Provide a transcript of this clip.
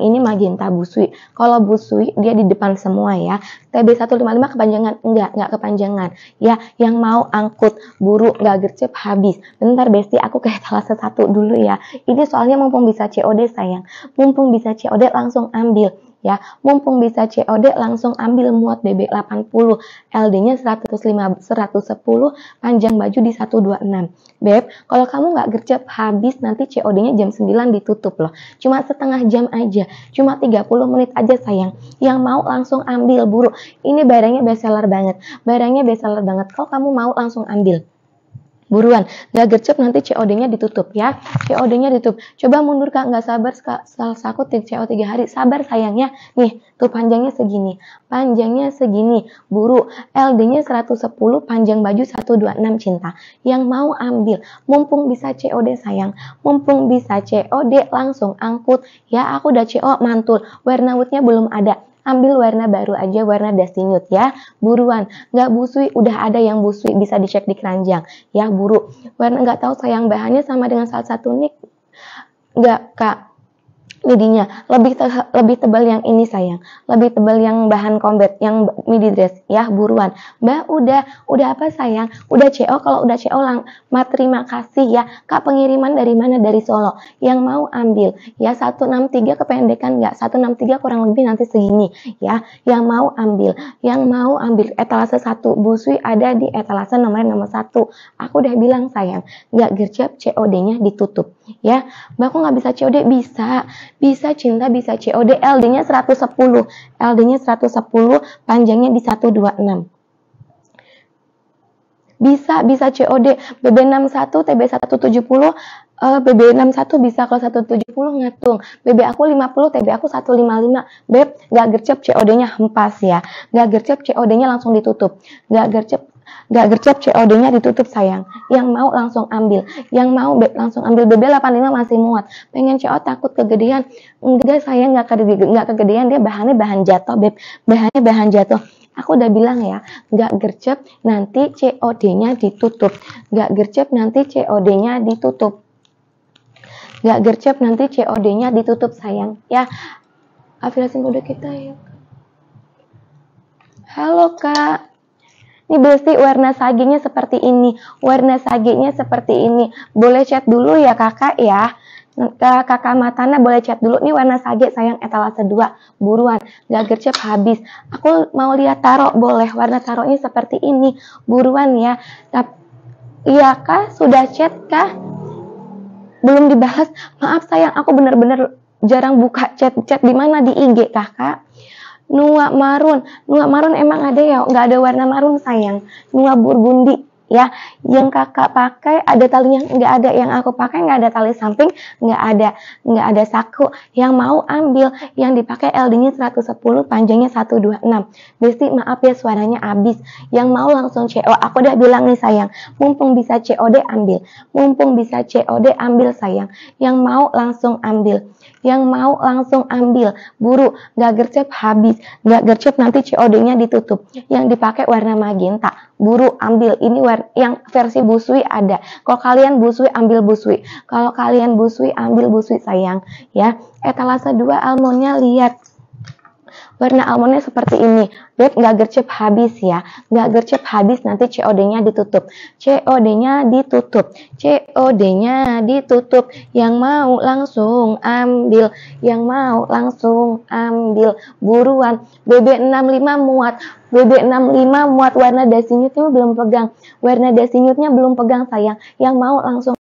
yang ini magenta busui. Kalau busui dia di depan semua ya. TB155 kepanjangan enggak, enggak kepanjangan. Ya, yang mau angkut buru enggak gercep habis. Bentar Besti, aku ke salah satu dulu ya. Ini soalnya mumpung bisa COD sayang. Mumpung bisa COD langsung ambil ya. Mumpung bisa COD langsung ambil muat BB 80, LD-nya 105 110, panjang baju di 126. Beb, kalau kamu nggak gercep habis nanti COD-nya jam 9 ditutup loh. Cuma setengah jam aja, cuma 30 menit aja sayang. Yang mau langsung ambil buruk. Ini barangnya bestseller banget. Barangnya bestseller banget. Kalau kamu mau langsung ambil buruan. Gak gercep nanti COD-nya ditutup ya. COD-nya ditutup. Coba mundur Kak, nggak sabar sal-sakut di ya, CO 3 hari. Sabar sayangnya. Nih, tuh panjangnya segini. Panjangnya segini. Buru, LD-nya 110, panjang baju 126 cinta. Yang mau ambil, mumpung bisa COD sayang. Mumpung bisa COD langsung angkut. Ya, aku udah CO mantul. Warna belum ada ambil warna baru aja warna dusty nude ya buruan nggak busui udah ada yang busui bisa dicek di keranjang ya buru warna nggak tahu sayang bahannya sama dengan salah satu nick nggak kak midinya lebih te lebih tebal yang ini sayang lebih tebal yang bahan combat yang midi dress ya buruan mbak udah udah apa sayang udah CO kalau udah CO lang ma terima kasih ya kak pengiriman dari mana dari Solo yang mau ambil ya 163 kependekan nggak 163 kurang lebih nanti segini ya yang mau ambil yang mau ambil etalase satu busui ada di etalase nomor nomor satu aku udah bilang sayang nggak gercep COD-nya ditutup ya mbak aku nggak bisa COD bisa bisa cinta bisa COD LD-nya 110 LD-nya 110 panjangnya di 126 bisa bisa COD BB61 TB170 BB61 bisa kalau 170 ngatung BB aku 50 TB aku 155 Beb gak gercep COD-nya hempas ya gak gercep COD-nya langsung ditutup gak gercep nggak gercep COD-nya ditutup sayang yang mau langsung ambil yang mau be- langsung ambil BB85 masih muat pengen COD takut kegedean enggak sayang nggak kegedean, nggak kegedean dia bahannya bahan jatuh beb bahannya bahan jatuh aku udah bilang ya, nggak gercep nanti COD-nya ditutup. Nggak gercep nanti COD-nya ditutup. Nggak gercep nanti COD-nya ditutup, sayang. Ya, afiliasi kode kita ya. Halo, Kak ini besi warna saginya seperti ini, warna saginya seperti ini. Boleh chat dulu ya kakak ya. Kakak Matana boleh chat dulu Ini warna sage sayang etalase 2 buruan gak gercep habis aku mau lihat taro boleh warna taro ini seperti ini buruan ya tapi iya kah sudah chat kah belum dibahas maaf sayang aku bener-bener jarang buka chat chat di mana di IG kakak nuak marun. nuak marun emang ada ya? Nggak ada warna marun sayang. Nuwa burgundi ya yang kakak pakai ada talinya nggak ada yang aku pakai nggak ada tali samping nggak ada nggak ada saku yang mau ambil yang dipakai LD-nya 110 panjangnya 126 Besti maaf ya suaranya habis yang mau langsung CO aku udah bilang nih sayang mumpung bisa COD ambil mumpung bisa COD ambil sayang yang mau langsung ambil yang mau langsung ambil buru nggak gercep habis nggak gercep nanti COD-nya ditutup ya. yang dipakai warna magenta buru ambil ini warna ver yang versi busui ada. Kalau kalian busui ambil busui. Kalau kalian busui ambil busui sayang ya. Etalase 2 almonnya lihat warna almondnya seperti ini. Lihat nggak gercep habis ya. Nggak gercep habis, nanti COD-nya ditutup. COD-nya ditutup. COD-nya ditutup. Yang mau langsung ambil. Yang mau langsung ambil. Buruan. BB65 muat. BB65 muat warna dasinyutnya belum pegang. Warna dasinyutnya belum pegang, sayang. Yang mau langsung